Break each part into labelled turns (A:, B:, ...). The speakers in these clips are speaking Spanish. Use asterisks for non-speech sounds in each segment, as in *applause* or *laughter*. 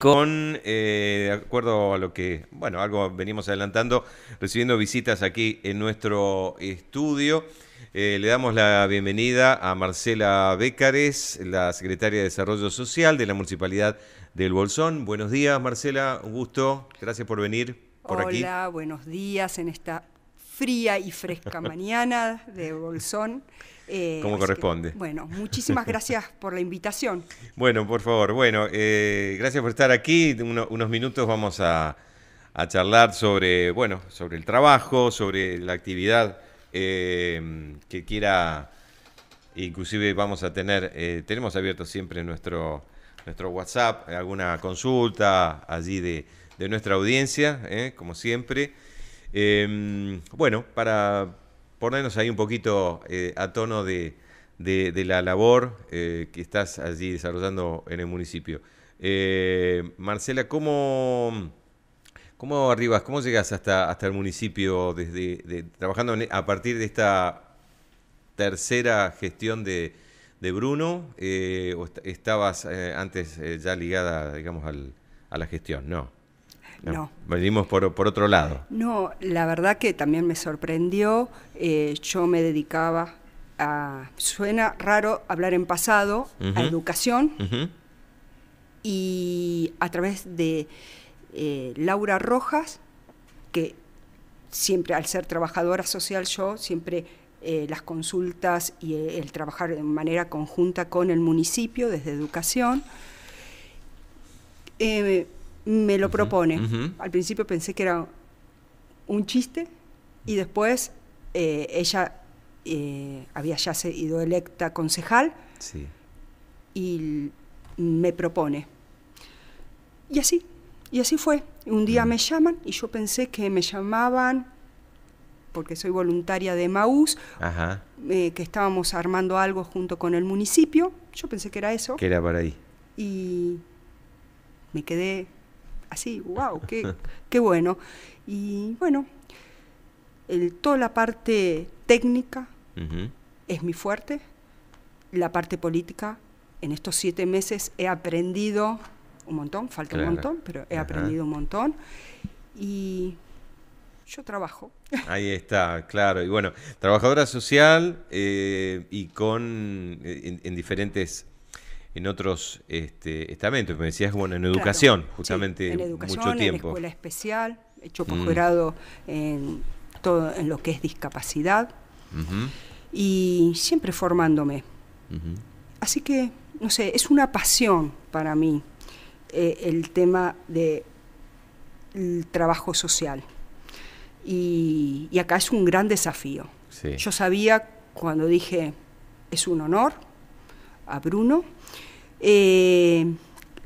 A: con, eh, de acuerdo a lo que, bueno, algo venimos adelantando, recibiendo visitas aquí en nuestro estudio. Eh, le damos la bienvenida a Marcela Bécares, la secretaria de Desarrollo Social de la Municipalidad del Bolsón. Buenos días, Marcela, un gusto, gracias por venir por aquí. Hola,
B: buenos días en esta fría y fresca *laughs* mañana de Bolsón. Eh, como corresponde. bueno, muchísimas gracias *laughs* por la invitación.
A: Bueno, por favor. Bueno, eh, gracias por estar aquí. unos minutos vamos a, charlar sobre, bueno, sobre el trabajo, sobre la actividad eh, que quiera. Inclusive vamos a tener, tenemos abierto siempre nuestro, nuestro WhatsApp, alguna consulta allí de, de nuestra audiencia, como siempre. bueno, para ponernos ahí un poquito eh, a tono de, la labor eh, que estás allí desarrollando en el municipio. Eh, Marcela, ¿cómo, arribas, cómo llegas hasta, hasta el municipio desde trabajando a partir de esta tercera gestión de, Bruno? ¿O estabas antes ya ligada, digamos, al, a la gestión? No. No. Venimos por, otro lado.
B: No, la verdad que también me sorprendió. Eh, yo me dedicaba a. Suena raro hablar en pasado, a educación. Y a través de eh, Laura Rojas, que siempre al ser trabajadora social yo siempre eh, las consultas y el, trabajar de manera conjunta con el municipio desde educación me lo propone. Al principio pensé que era un chiste y después eh, ella eh, había ya sido electa concejal y me propone. Y así, y así fue. Un día me llaman y yo pensé que me llamaban porque soy voluntaria de MAUS eh, que estábamos armando algo junto con el municipio. Yo pensé que era eso. Que era para ahí. Y me quedé así, wow, qué, bueno. Y bueno, el, toda la parte técnica es mi fuerte, la parte política, en estos siete meses he aprendido un montón, falta un montón, pero he aprendido un montón. Y yo trabajo.
A: Ahí está, claro. Y bueno, trabajadora social eh, y con eh, en, diferentes en otros este, estamentos. Me decías, bueno, en educación, justamente en educación, mucho tiempo. En escuela
B: especial, hecho mm. posgrado en todo en lo que es discapacidad y siempre formándome. Así que, no sé, es una pasión para mí eh, el tema del el trabajo social. Y, acá es un gran desafío. Yo sabía cuando dije, es un honor a Bruno. Eh,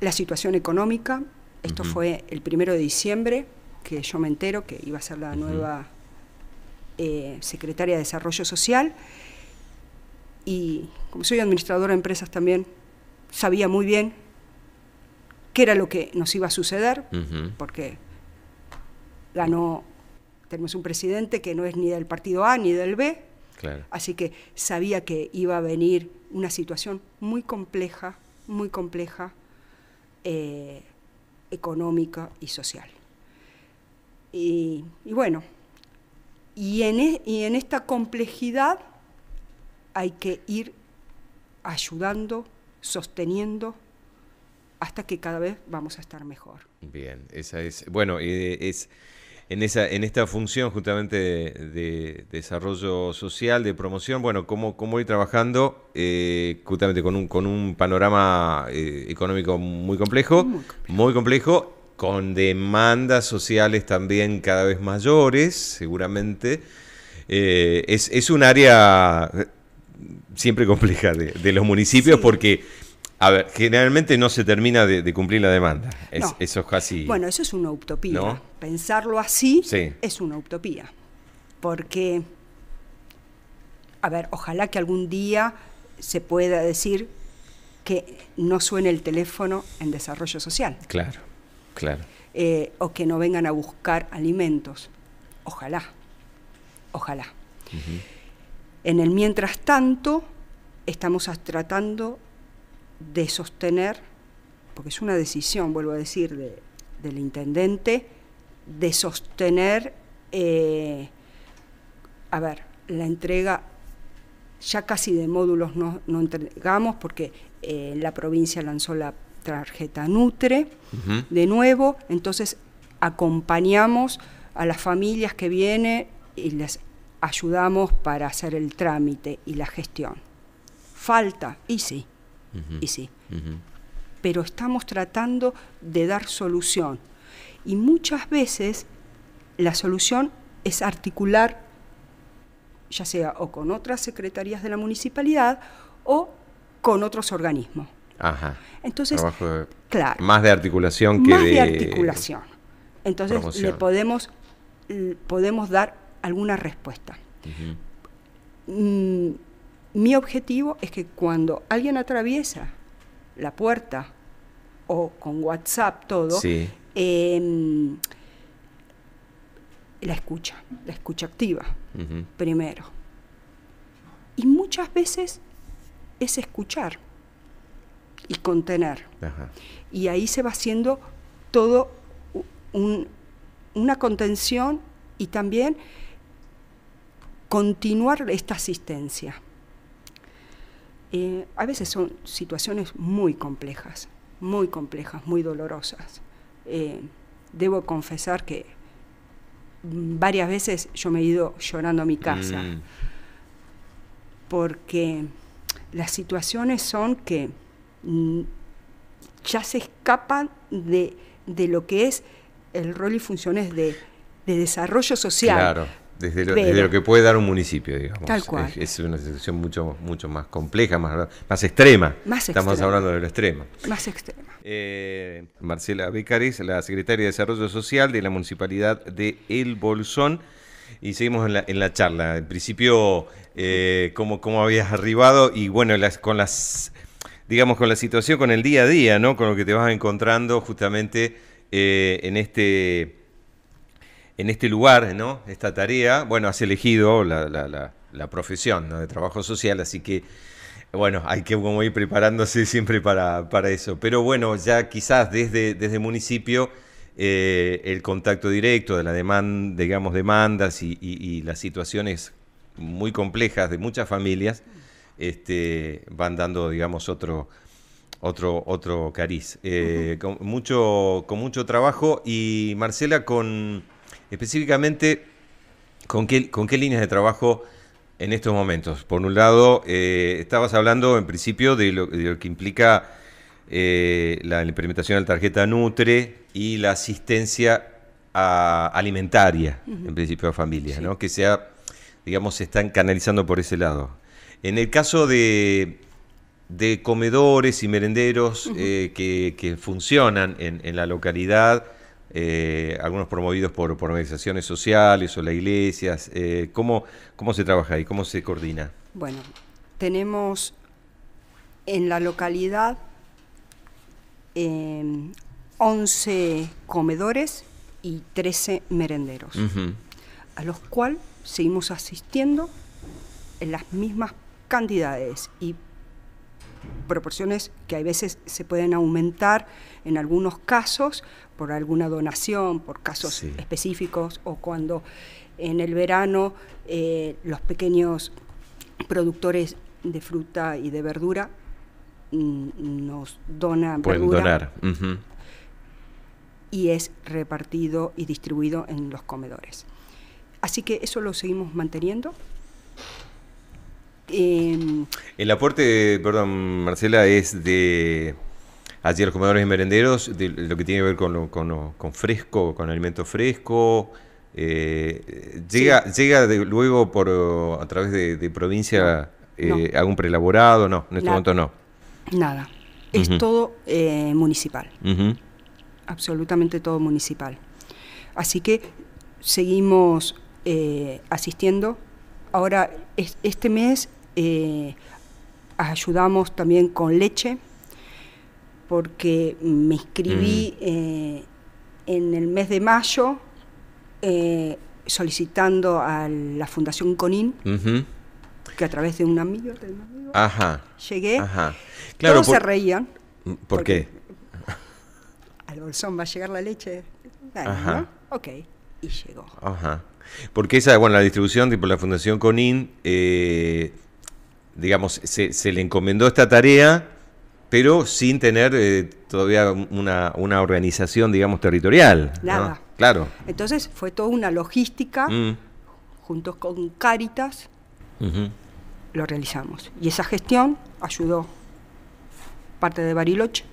B: la situación económica, esto fue el primero de diciembre, que yo me entero que iba a ser la nueva eh, secretaria de Desarrollo Social. Y como soy administradora de empresas también, sabía muy bien qué era lo que nos iba a suceder, porque ganó, tenemos un presidente que no es ni del partido A ni del B, Así que sabía que iba a venir una situación muy compleja, muy compleja, eh, económica y social. Y, bueno, e, y en, esta complejidad hay que ir ayudando, sosteniendo, hasta que cada vez vamos a estar mejor.
A: Bien, esa es, bueno, eh, es en, esa, en esta función justamente de, desarrollo social, de promoción, bueno, cómo, ir trabajando eh, justamente con un, con un panorama eh, económico muy complejo, muy complejo, con demandas sociales también cada vez mayores, seguramente. Eh, es, es un área siempre compleja de, los municipios porque a ver, generalmente no se termina de, cumplir la demanda. Eso es casi. Bueno, eso
B: es una utopía. Pensarlo así es una utopía. Porque, a ver, ojalá que algún día se pueda decir que no suene el teléfono en desarrollo social.
A: Claro, claro.
B: Eh, o que no vengan a buscar alimentos. Ojalá, ojalá. En el mientras tanto, estamos tratando de sostener, porque es una decisión, vuelvo a decir, del intendente, de sostener, eh, a ver, la entrega ya casi de módulos no, entregamos, porque eh, la provincia lanzó la tarjeta Nutre de nuevo, entonces acompañamos a las familias que vienen y les ayudamos para hacer el trámite y la gestión. Falta, y sí y sí. Pero estamos tratando de dar solución. Y muchas veces la solución es articular, ya sea o con otras secretarías de la municipalidad o con otros organismos.
A: Ajá. Entonces, claro, más de articulación que más de, articulación.
B: Entonces le podemos podemos dar alguna respuesta. Mi objetivo es que cuando alguien atraviesa la puerta o con WhatsApp todo, em, la escucha, la escucha activa, primero. Y muchas veces es escuchar y contener. Y ahí se va haciendo todo una contención y también continuar esta asistencia. Eh, a veces son situaciones muy complejas, muy complejas, muy dolorosas. Eh, debo confesar que varias veces yo me he ido llorando a mi casa, mm. porque las situaciones son que mm, ya se escapan de, lo que es el rol y funciones de, de desarrollo social. Claro
A: desde lo, que puede dar un municipio, digamos. Es, una situación mucho, mucho más compleja, más, más extrema. Estamos hablando de lo extremo. Más extrema. Eh, Marcela Becares, la secretaria de Desarrollo Social de la Municipalidad de El Bolsón. Y seguimos en la, charla. En principio, eh, cómo, habías arribado y bueno, con las, digamos, con la situación, con el día a día, ¿no? Con lo que te vas encontrando justamente eh, en este en este lugar, ¿no? Esta tarea. Bueno, has elegido la, profesión de trabajo social, así que, bueno, hay que ir preparándose siempre para, eso. Pero bueno, ya quizás desde, desde municipio eh, el contacto directo de la demanda, digamos, demandas y, las situaciones muy complejas de muchas familias este, van dando, digamos, otro, otro, otro cariz. Eh, con, mucho, con mucho trabajo y Marcela con Específicamente, ¿con qué, líneas de trabajo en estos momentos? Por un lado, eh, estabas hablando en principio de lo, que implica eh, la implementación de la tarjeta Nutre y la asistencia alimentaria, en principio a familias, que sea, digamos, se están canalizando por ese lado. En el caso de, comedores y merenderos eh, que, funcionan en la localidad, eh, algunos promovidos por, organizaciones sociales o las iglesias. Eh, ¿cómo, se trabaja ahí? ¿Cómo se coordina?
B: Bueno, tenemos en la localidad 11 em, comedores y 13 merenderos, a los cuales seguimos asistiendo en las mismas cantidades y proporciones que a veces se pueden aumentar en algunos casos por alguna donación, por casos específicos o cuando en el verano eh, los pequeños productores de fruta y de verdura mm, nos donan Pueden donar. Y es repartido y distribuido en los comedores. Así que eso lo seguimos manteniendo. Em,
A: el aporte, perdón, Marcela, es de a los comedores y merenderos, de lo que tiene que ver con, fresco, con alimento fresco. Eh, ¿Llega, llega luego por a través de, provincia eh, algún preelaborado? No, en este momento no. Nada. Es
B: todo eh, municipal. Absolutamente todo municipal. Así que seguimos asistiendo. Ahora, es, este mes eh, ayudamos también con leche, porque me escribí mm. eh, en el mes de mayo eh, solicitando a la Fundación Conin. Que a través de un amigo,
A: llegué. Todos se reían. Mm, ¿Por qué?
B: al bolsón va a llegar la leche. Ajá. Ok, y llegó.
A: Ajá. Porque esa, bueno, la distribución, tipo la Fundación Conin, eh, digamos, se, le encomendó esta tarea, pero sin tener eh, todavía una, organización, digamos, territorial. Nada. Claro.
B: Entonces fue toda una logística, mm. juntos con Caritas lo realizamos. Y esa gestión ayudó parte de Bariloche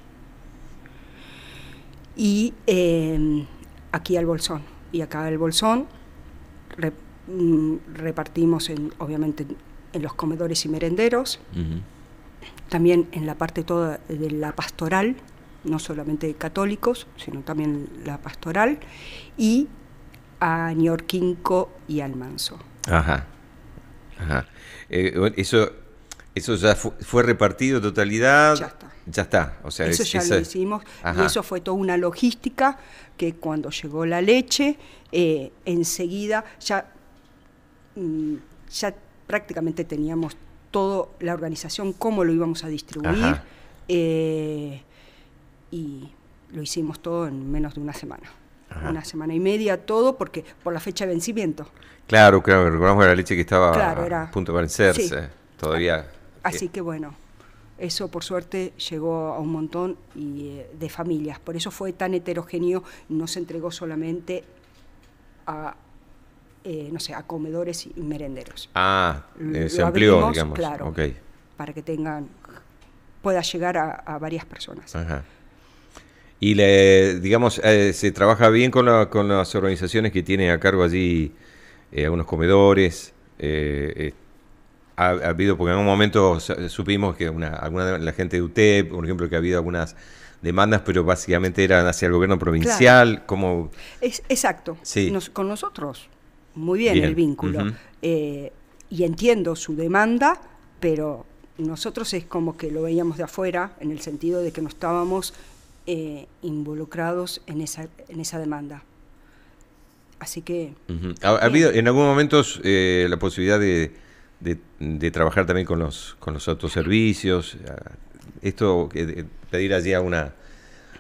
B: y em, aquí al Bolsón. Y acá al Bolsón mm, repartimos, en, obviamente, en los comedores y merenderos, también en la parte toda de la pastoral, no solamente católicos, sino también la pastoral, y a Niorquinco y Almanzo.
A: Ajá. Ajá. Eh, eso, eso ya fue repartido totalidad. Ya está. Ya está. O sea, eso ya lo hicimos. eso
B: fue toda una logística que cuando llegó la leche, eh, enseguida ya, mm, ya prácticamente teníamos toda la organización, cómo lo íbamos a distribuir. Eh, y lo hicimos todo en menos de una semana. Una semana y media, todo porque por la fecha de vencimiento.
A: Claro, claro, recordamos la leche que estaba a punto de vencerse. Todavía. Así eh.
B: que bueno, eso por suerte llegó a un montón eh, de familias. Por eso fue tan heterogéneo, no se entregó solamente a eh, no sé, a comedores y merenderos.
A: Ah, eh, se amplió, digamos. Claro,
B: para que tengan, pueda llegar a, varias personas.
A: Y, le, digamos, eh, se trabaja bien con, las organizaciones que tienen a cargo allí algunos comedores. Ha, habido, porque en un momento supimos que alguna de la gente de UTEP, por ejemplo, que ha habido algunas demandas, pero básicamente eran hacia el gobierno provincial, como...
B: exacto, sí. con nosotros
A: muy bien, el vínculo.
B: Eh, y entiendo su demanda, pero nosotros es como que lo veíamos de afuera, en el sentido de que no estábamos eh, involucrados en esa, en esa demanda. Así que...
A: ¿Ha, habido en algún momento eh, la posibilidad de, trabajar también con los, con los autoservicios? Ah, esto, pedir allí alguna,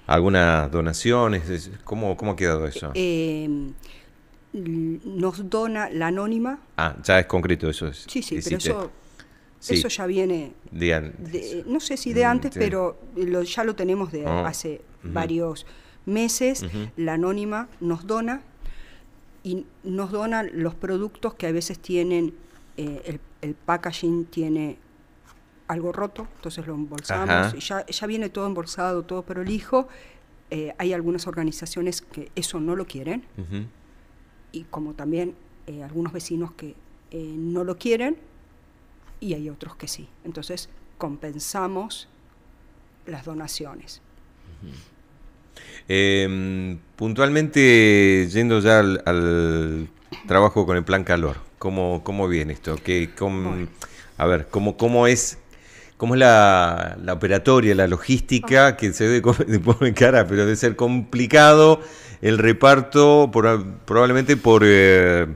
A: algunas donaciones, ¿cómo, cómo ha quedado eso?
B: Eh, nos dona la anónima.
A: Ah, ya es concreto eso. Es, sí, sí, pero eso, eso
B: ya viene de no sé si de antes, mm, pero ya lo tenemos de oh, hace varios meses. La anónima nos dona y nos dona los productos que a veces tienen, eh, el, el packaging tiene algo roto, entonces lo embolsamos. Y ya, ya viene todo embolsado, todo prolijo. Eh, hay algunas organizaciones que eso no lo quieren y como también eh, algunos vecinos que eh, no lo quieren y hay otros que sí. Entonces compensamos las donaciones.
A: Em, puntualmente, yendo ya al, trabajo con el plan calor, ¿cómo, cómo viene esto? cómo, A ver, ¿cómo, cómo es ¿Cómo es la, operatoria, la logística? Que se debe *laughs* poner cara, pero debe ser complicado el reparto por, probablemente por, eh,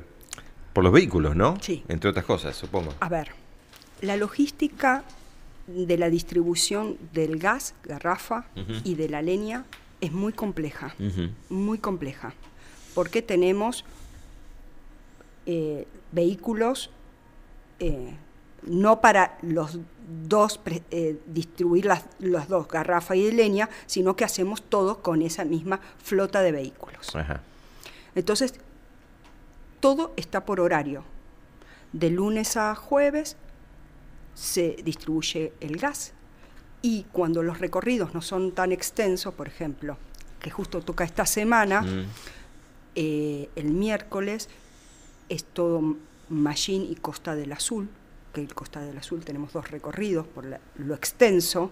A: por los vehículos, ¿no? Sí. Entre otras cosas, supongo.
B: A ver, la logística de la distribución del gas, garrafa y de la leña es muy compleja, muy compleja, porque tenemos eh, vehículos eh, no para los dos, eh, distribuir las, dos, garrafa y de leña, sino que hacemos todo con esa misma flota de vehículos. Entonces, todo está por horario. De lunes a jueves se distribuye el gas y cuando los recorridos no son tan extensos, por ejemplo, que justo toca esta semana, mm. eh, el miércoles es todo Machine y Costa del Azul, que el Costa del Azul tenemos dos recorridos por lo extenso,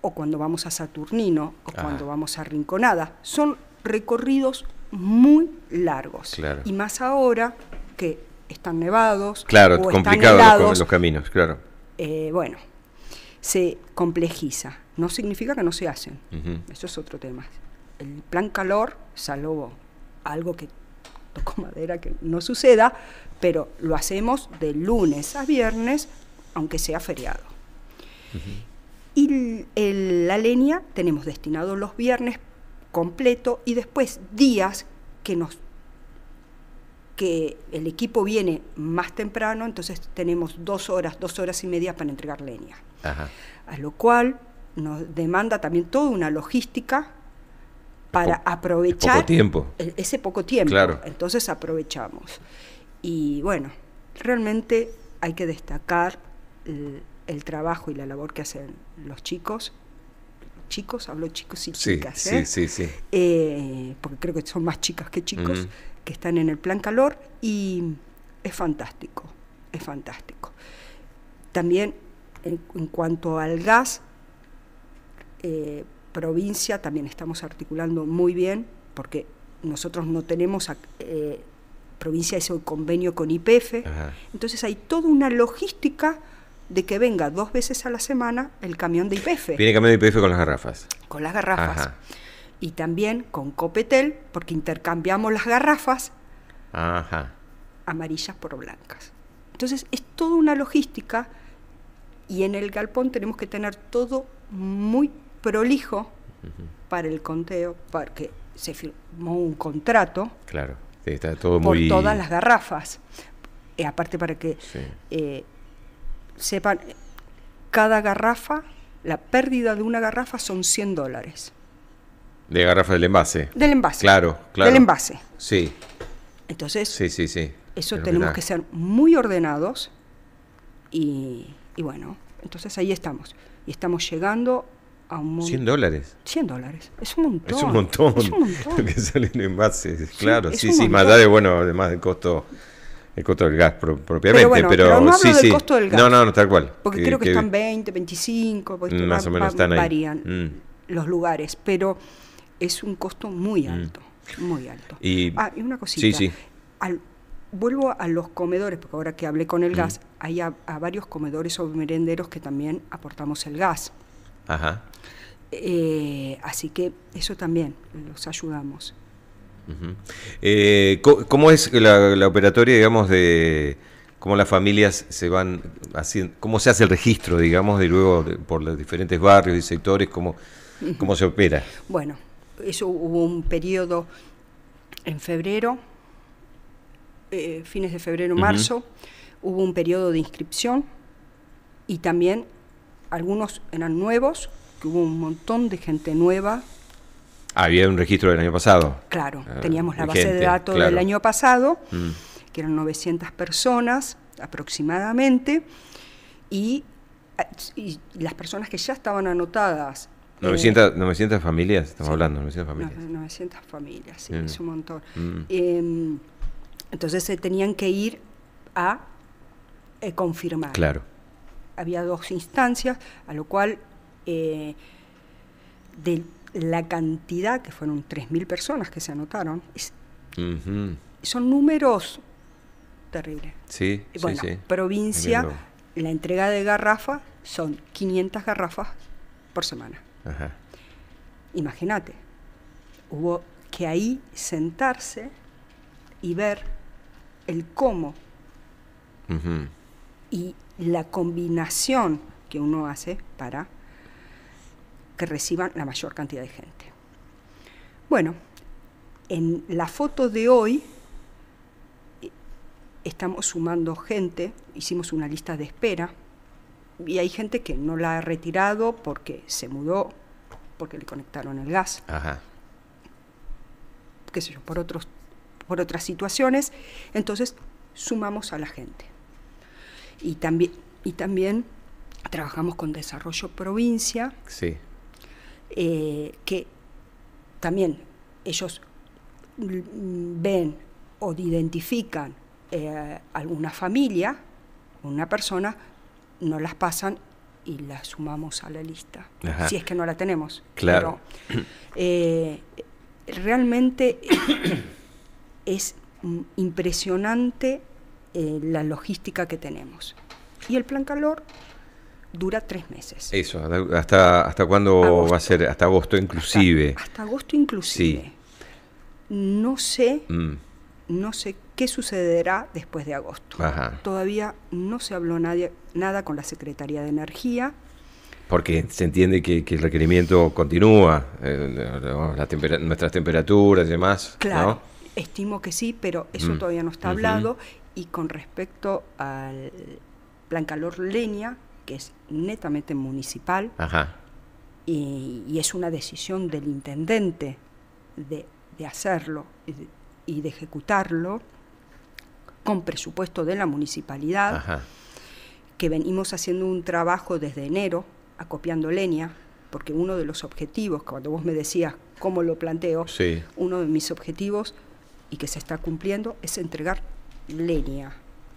B: o cuando vamos a Saturnino, o cuando vamos a Rinconada. Son recorridos muy largos. Y más ahora que están nevados. Claro, complicados los, caminos, claro. Eh, bueno, se complejiza. No significa que no se hacen. Eso es otro tema. El plan calor, salvo algo que tocó *laughs* madera que no suceda, pero lo hacemos de lunes a viernes, aunque sea feriado. Y el, la leña tenemos destinado los viernes completo y después días que nos que el equipo viene más temprano, entonces tenemos dos horas, dos horas y media para entregar leña. A lo cual nos demanda también toda una logística para aprovechar ese poco tiempo. Entonces aprovechamos. Y bueno, realmente hay que destacar eh, el, trabajo y la labor que hacen los chicos chicos, hablo chicos y chicas, sí, ¿eh? sí, eh, porque creo que son más chicas que chicos, que están en el plan calor y es fantástico, es fantástico. También en, cuanto al gas, provincia también estamos articulando muy bien, porque nosotros no tenemos provincia hizo el convenio con IPF. Entonces hay toda una logística de que venga dos veces a la semana el camión de IPF. Viene el
A: camión de IPF con las garrafas. Con las garrafas.
B: Y también con Copetel, porque intercambiamos las garrafas amarillas por blancas. Entonces es toda una logística y en el galpón tenemos que tener todo muy prolijo para el conteo, porque se firmó un contrato.
A: Claro por todas las
B: garrafas. Y eh, aparte para que eh, sepan, cada garrafa, la pérdida de una garrafa son 100 dólares.
A: De garrafa del envase. Del envase. Claro, claro. Del envase. Sí. Entonces, sí, sí, sí. eso tenemos que ser
B: muy ordenados y, y bueno, entonces ahí estamos. Y estamos llegando 100 dólares. 100 dólares. Es un montón. Es un montón. *laughs* Es un montón.
A: que salen en envases, claro. Sí, sí, más allá de, bueno, además del costo el costo del gas propiamente, pero, no hablo sí, del Costo del gas, no, no, no, tal cual. Porque creo que, están
B: 20, 25, pues, mm, más o menos varían
A: mm.
B: los lugares, pero es un costo muy mm. alto, muy alto. Y, ah, y una cosita. Sí, sí. Al, vuelvo a los comedores, porque ahora que hablé con el gas, hay a varios comedores o merenderos que también aportamos el gas. Ajá. Eh, así que eso también los ayudamos.
A: Eh, ¿Cómo es la, operatoria, digamos, de cómo las familias se van haciendo, cómo se hace el registro, digamos, de luego por los diferentes barrios y sectores, cómo, cómo se opera?
B: Bueno, eso hubo un periodo en febrero, eh, fines de febrero, marzo, hubo un periodo de inscripción y también algunos eran nuevos, que hubo un montón de gente nueva.
A: Ah, había un registro del año pasado.
B: Claro, ah, teníamos la base de datos del año pasado, mm. que eran 900 personas aproximadamente, y, las personas que ya estaban anotadas.
A: 900, eh, familias, estamos hablando, 900 familias.
B: 900 familias, sí, mm. es un montón. Mm. Em, entonces se eh, tenían que ir a eh, confirmar. Claro había dos instancias, a lo cual eh, de la cantidad, que fueron 3.000 personas que se anotaron, son números terribles.
A: Sí, bueno, provincia,
B: la entrega de garrafas son 500 garrafas por semana. Imagínate, hubo que ahí sentarse y ver el cómo. Y la combinación que uno hace para que reciban la mayor cantidad de gente. Bueno, en la foto de hoy eh, estamos sumando gente, hicimos una lista de espera y hay gente que no la ha retirado porque se mudó, porque le conectaron el gas, qué sé yo, por, otros, por otras situaciones, entonces sumamos a la gente. Y también, y también trabajamos con Desarrollo Provincia, eh, que también ellos ven o identifican eh, alguna familia, una persona, no las pasan y las sumamos a la lista, si es que no la tenemos. Claro. Eh, realmente es mm, impresionante eh, la logística que tenemos. Y el plan calor dura tres
A: meses. Eso, ¿hasta, hasta cuándo va a ser? Hasta agosto inclusive. Hasta, agosto inclusive.
B: No sé, mm. no sé qué sucederá después de agosto. Todavía no se habló nadie, nada con la Secretaría de Energía.
A: Porque se entiende que, el requerimiento continúa, eh, nuestras temperaturas y demás. Claro,
B: estimo que sí, pero eso mm. todavía no está hablado y con respecto al plan calor leña, que es netamente municipal, Y, es una decisión del intendente de, hacerlo y de, ejecutarlo con presupuesto de la municipalidad, que venimos haciendo un trabajo desde enero acopiando leña, porque uno de los objetivos, cuando vos me decías cómo lo planteo, uno de mis objetivos y que se está cumpliendo es entregar leña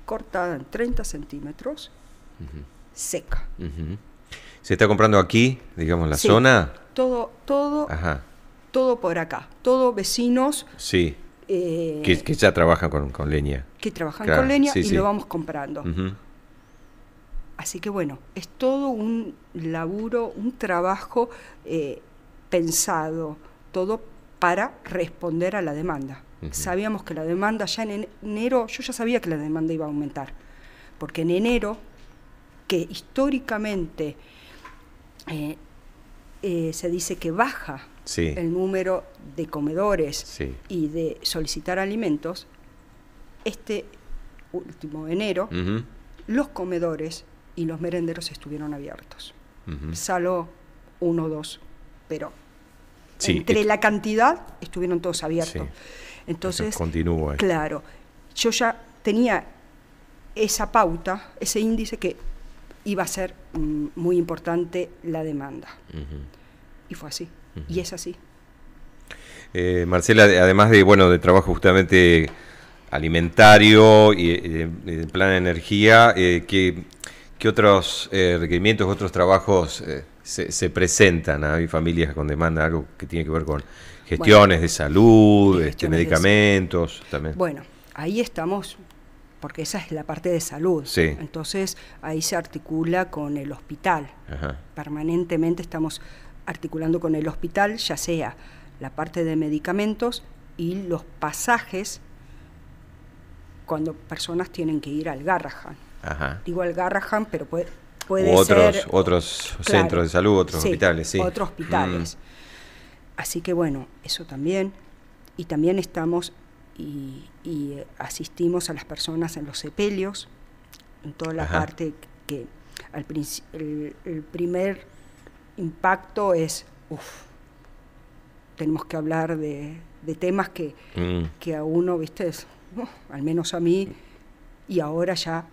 B: cortada en 30 centímetros, seca.
A: ¿Se está comprando aquí, digamos, la zona?
B: Todo, todo, todo por acá, todo vecinos. Sí. Eh, que,
A: ya trabajan con, con, leña. Que trabajan con leña y lo vamos comprando.
B: Así que bueno, es todo un laburo, un trabajo eh, pensado, todo para responder a la demanda. Sabíamos que la demanda ya en enero, yo ya sabía que la demanda iba a aumentar, porque en enero, que históricamente eh, eh, se dice que baja el número de comedores y de solicitar alimentos, este último enero, los comedores y los merenderos estuvieron abiertos, saló uno o dos, pero entre la cantidad estuvieron todos abiertos. Sí. Entonces, continúa. Claro, yo ya tenía esa pauta, ese índice que iba a ser mm, muy importante la demanda. Y fue así, y es así.
A: Eh, Marcela, además de bueno de trabajo justamente alimentario y, en plan de energía, eh, ¿qué, otros eh, requerimientos, otros trabajos se, presentan ¿Ah? Hay familias con demanda, algo que tiene que ver con este, gestiones de salud, medicamentos también.
B: Bueno, ahí estamos porque esa es la parte de salud. Entonces ahí se articula con el hospital. Permanentemente estamos articulando con el hospital, ya sea la parte de medicamentos y los pasajes cuando personas tienen que ir al Garrahan. Ajá. Digo al Garrahan, pero puede, otros, ser... Otros centros de salud, otros hospitales, sí. Otros hospitales. Mm. Así que bueno, eso también. Y también estamos y, eh, asistimos a las personas en los sepelios, en toda la parte que el, primer impacto es, uff, tenemos que hablar de, temas mm. que, a uno, viste, oh, al menos a mí, y ahora ya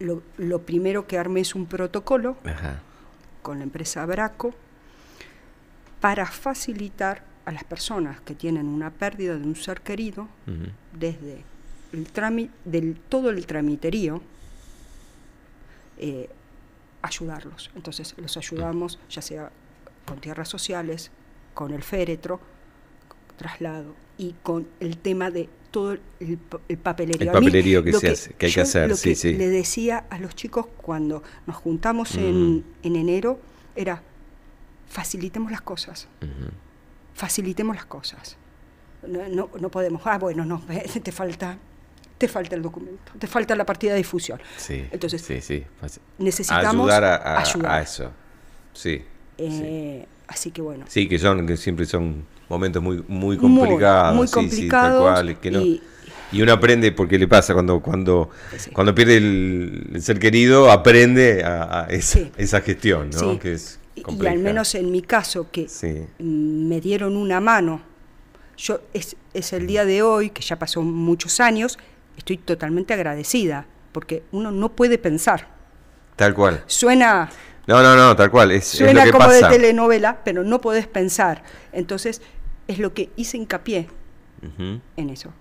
B: lo, primero que arme es un protocolo con la empresa Braco para facilitar a las personas que tienen una pérdida de un ser querido, desde el trámite, del, todo el tramiterío, eh, ayudarlos. Entonces los ayudamos, ya sea con tierras sociales, con el féretro, traslado y con el tema de todo el, papelerío. El papelerío que, se hace, que, hay que hacer, sí, Le decía a los chicos cuando nos juntamos en, en enero, era, facilitemos las cosas. Facilitemos las cosas. No, podemos, ah, bueno, no, *laughs* eh, te falta te falta el documento, te falta la partida de difusión. Sí, Entonces,
A: pues, necesitamos ayudar a, eso. Eh,
B: sí, Así que bueno.
A: Sí, que, son, que siempre son momentos muy, muy complicados. Muy, complicados. Cual, y, uno aprende porque le pasa cuando cuando cuando pierde el, ser querido aprende a, esa, gestión ¿no? que es y al menos
B: en mi caso, que me dieron una mano. Yo es, el día de hoy, que ya pasó muchos años, estoy totalmente agradecida, porque uno no puede pensar. Tal cual. Suena.
A: No, no, no, tal cual. Es, suena como de
B: telenovela, pero no podés pensar. Entonces, es lo que hice hincapié en eso.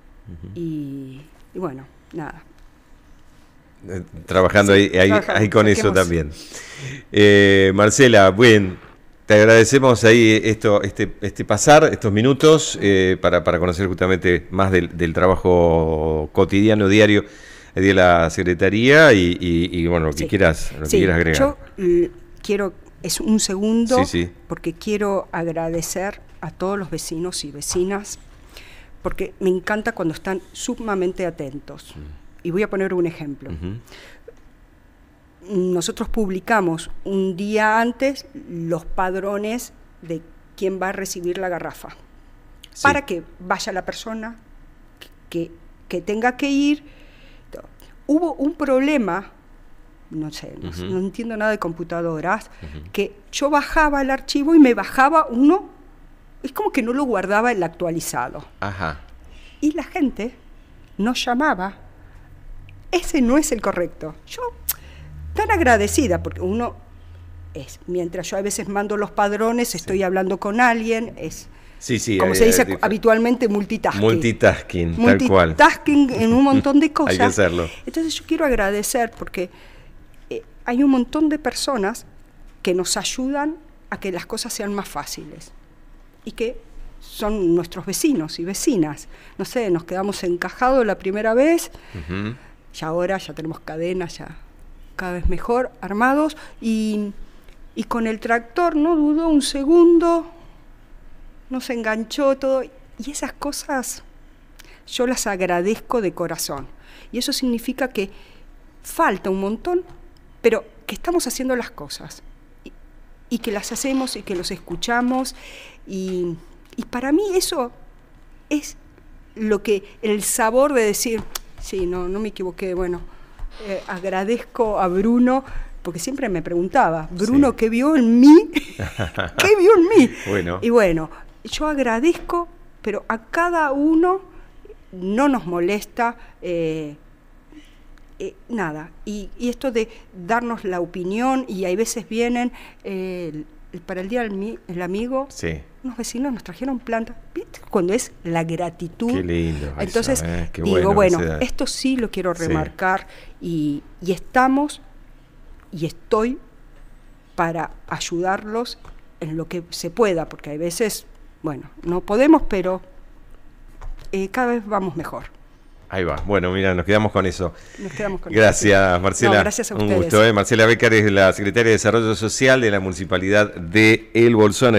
B: y bueno, nada
A: trabajando ahí, con eso también. Eh, Marcela, te agradecemos ahí esto, este, este pasar, estos minutos, eh, para, conocer justamente más del, trabajo cotidiano, diario de la Secretaría y, bueno, lo que, quieras, quieras agregar. Yo mm,
B: quiero, es un segundo, porque quiero agradecer a todos los vecinos y vecinas, porque me encanta cuando están sumamente atentos. Mm. Y voy a poner un ejemplo. Nosotros publicamos un día antes los padrones de quién va a recibir la garrafa. Para que vaya la persona que, tenga que ir. Hubo un problema no sé, no, entiendo nada de computadoras, que yo bajaba el archivo y me bajaba uno, es como que no lo guardaba el actualizado. Y la gente nos llamaba ese no es el correcto. Yo, tan agradecida, porque uno es, mientras yo a veces mando los padrones, estoy hablando con alguien, es... como se dice habitualmente, multitasking.
A: Multitasking, tal cual.
B: Multitasking en un montón de cosas. *laughs* hay que hacerlo. Entonces yo quiero agradecer porque eh, hay un montón de personas que nos ayudan a que las cosas sean más fáciles y que son nuestros vecinos y vecinas. No sé, nos quedamos encajados la primera vez ya ahora ya tenemos cadenas, ya cada vez mejor armados y, y con el tractor no dudó un segundo, nos enganchó todo y esas cosas yo las agradezco de corazón. Y eso significa que falta un montón, pero que estamos haciendo las cosas y, y que las hacemos y que los escuchamos. Y, y para mí eso es lo que el sabor de decir, Sí, no, no me equivoqué. Bueno, eh, agradezco a Bruno porque siempre me preguntaba, Bruno, ¿qué vio en mí?
A: *laughs* ¿Qué vio en mí? Bueno. Y
B: bueno, yo agradezco, pero a cada uno no nos molesta eh, eh, nada. Y, esto de darnos la opinión, y hay veces vienen para el Día del el Amigo. Sí los vecinos nos trajeron plantas, Cuando es la gratitud. Qué Entonces, digo, bueno, esto sí lo quiero remarcar y, estamos y estoy para ayudarlos en lo que se pueda, porque hay veces, bueno, no podemos, pero eh, cada vez vamos mejor.
A: Ahí va. Bueno, mira, nos quedamos con eso.
B: Nos quedamos con gracias, Marcela. gracias a ustedes. Un gusto, eh.
A: Marcela Becker es la secretaria de Desarrollo Social de la Municipalidad de El Bolsón.